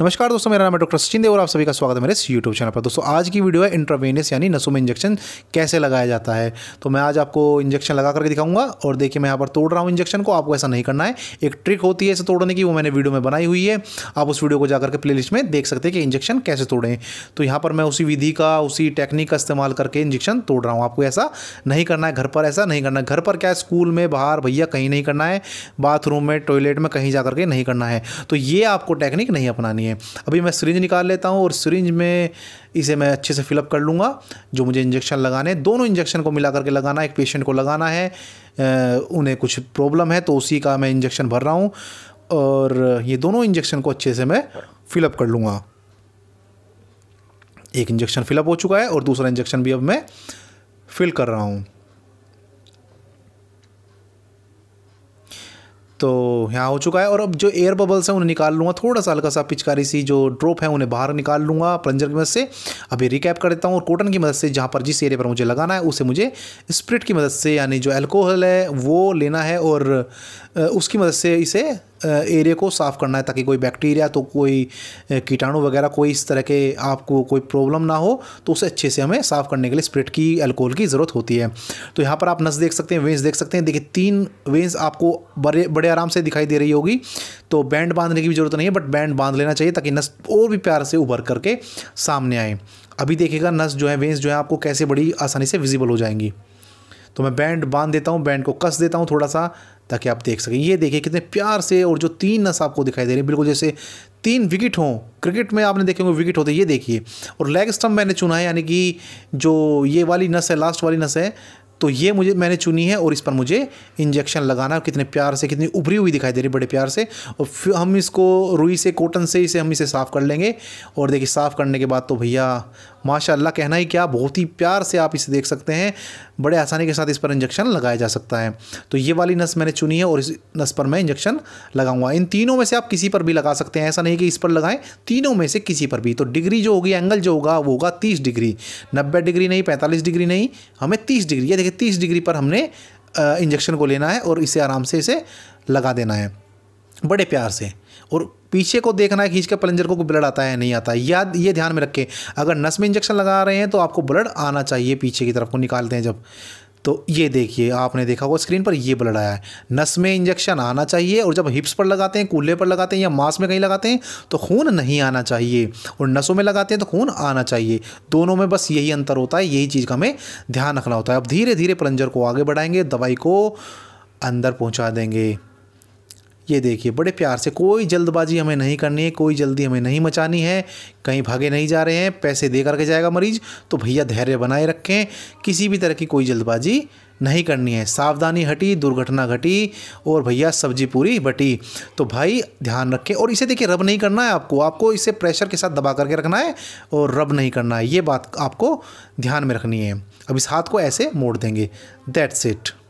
नमस्कार दोस्तों मेरा नाम है डॉक्टर सचिन देव और आप सभी का स्वागत है मेरे इस यूट्यूब चैनल पर दोस्तों आज की वीडियो है इंट्रावेनियस यानी नसों में इंजेक्शन कैसे लगाया जाता है तो मैं आज आपको इंजेक्शन लगा करके दिखाऊंगा और देखिए मैं यहाँ पर तोड़ रहा हूँ इंजेक्शन को आपको ऐसा नहीं करना है एक ट्रिक होती है इसे तोड़ने की वो मैंने वीडियो में बनाई हुई है आप उस वीडियो को जाकर के प्ले में देख सकते हैं कि इंजेक्शन कैसे तोड़ें तो यहाँ पर मैं उसी विधि का उसी टेक्निक का इस्तेमाल करके इंजेक्शन तोड़ रहा हूँ आपको ऐसा नहीं करना है घर पर ऐसा नहीं करना है घर पर क्या स्कूल में बाहर भैया कहीं नहीं करना है बाथरूम में टॉयलेट में कहीं जा करके नहीं करना है तो ये आपको टेक्निक नहीं अपनानी है है अभी मैं सिरिंज निकाल लेता हूँ और सिरिंज में इसे मैं अच्छे से फिलअप कर लूँगा जो मुझे इंजेक्शन लगाने दोनों इंजेक्शन को मिला करके लगाना एक पेशेंट को लगाना है उन्हें कुछ प्रॉब्लम है तो उसी का मैं इंजेक्शन भर रहा हूँ और ये दोनों इंजेक्शन को अच्छे से मैं फिलअप कर लूँगा एक इंजेक्शन फिलअप हो चुका है और दूसरा इंजेक्शन भी अब मैं फिल कर रहा हूँ तो यहाँ हो चुका है और अब जो एयर बबल्स हैं उन्हें निकाल लूँगा थोड़ा सा हल्का सा पिचकारी सी जो ड्रॉप है उन्हें बाहर निकाल लूँगा प्लंजर की मदद से अभी रिकैप कर देता हूँ और कॉटन की मदद से जहाँ पर जिस एरिया पर मुझे लगाना है उसे मुझे स्प्रिट की मदद से यानी जो एल्कोहल है वो लेना है और उसकी मदद से इसे एरिया को साफ़ करना है ताकि कोई बैक्टीरिया तो कोई कीटाणु वगैरह कोई इस तरह के आपको कोई प्रॉब्लम ना हो तो उसे अच्छे से हमें साफ़ करने के लिए स्प्रिट की अल्कोहल की ज़रूरत होती है तो यहाँ पर आप नस देख सकते हैं वेंस देख सकते हैं देखिए तीन वेंस आपको बड़े बड़े आराम से दिखाई दे रही होगी तो बैंड बांधने की भी ज़रूरत नहीं है बट बैंड बांध लेना चाहिए ताकि नस और भी प्यार से उभर करके सामने आए अभी देखिएगा नस जो है वेंस जो है आपको कैसे बड़ी आसानी से विजिबल हो जाएंगी तो मैं बैंड बांध देता हूँ बैंड को कस देता हूँ थोड़ा सा ताकि आप देख सकें ये देखिए कितने प्यार से और जो तीन नस आपको दिखाई दे रही है बिल्कुल जैसे तीन विकेट हों क्रिकेट में आपने देखे होंगे विकेट होते ये देखिए और लेग स्टम्प मैंने चुना है यानी कि जो ये वाली नस है लास्ट वाली नस है तो ये मुझे मैंने चुनी है और इस पर मुझे इंजेक्शन लगाना कितने प्यार से कितनी उभरी हुई दिखाई दे रही है बड़े प्यार से और फिर हम इसको रुई से कॉटन से इसे हम इसे साफ़ कर लेंगे और देखिए साफ़ करने के बाद तो भैया माशाल्लाह कहना ही क्या बहुत ही प्यार से आप इसे देख सकते हैं बड़े आसानी के साथ इस पर इंजेक्शन लगाया जा सकता है तो ये वाली नस मैंने चुनी है और इस नस पर मैं इंजेक्शन लगाऊंगा इन तीनों में से आप किसी पर भी लगा सकते हैं ऐसा नहीं कि इस पर लगाएं तीनों में से किसी पर भी तो डिग्री जो होगी एंगल जो होगा वो होगा तीस डिग्री नब्बे डिग्री नहीं पैंतालीस डिग्री नहीं हमें तीस डिग्री या देखिए तीस डिग्री पर हमने इंजेक्शन को लेना है और इसे आराम से इसे लगा देना है बड़े प्यार से और पीछे को देखना है खींच के प्लेंजर को ब्लड आता है नहीं आता है याद ये ध्यान में रखें अगर नस में इंजेक्शन लगा रहे हैं तो आपको ब्लड आना चाहिए पीछे की तरफ को निकालते हैं जब तो ये देखिए आपने देखा होगा स्क्रीन पर ये ब्लड आया है नस में इंजेक्शन आना चाहिए और जब हिप्स पर लगाते हैं कूल्हे पर लगाते हैं या मांस में कहीं लगाते हैं तो खून नहीं आना चाहिए और नसों में लगाते हैं तो खून आना चाहिए दोनों में बस यही अंतर होता है यही चीज़ का हमें ध्यान रखना होता है अब धीरे धीरे प्लंजर को आगे बढ़ाएंगे दवाई को अंदर पहुँचा देंगे ये देखिए बड़े प्यार से कोई जल्दबाजी हमें नहीं करनी है कोई जल्दी हमें नहीं मचानी है कहीं भागे नहीं जा रहे हैं पैसे दे करके जाएगा मरीज तो भैया धैर्य बनाए रखें किसी भी तरह की कोई जल्दबाजी नहीं करनी है सावधानी हटी दुर्घटना घटी और भैया सब्जी पूरी बटी तो भाई ध्यान रखें और इसे देखिए रब नहीं करना है आपको आपको इसे प्रेशर के साथ दबा करके रखना है और रब नहीं करना है ये बात आपको ध्यान में रखनी है अब इस हाथ को ऐसे मोड़ देंगे दैट्स इट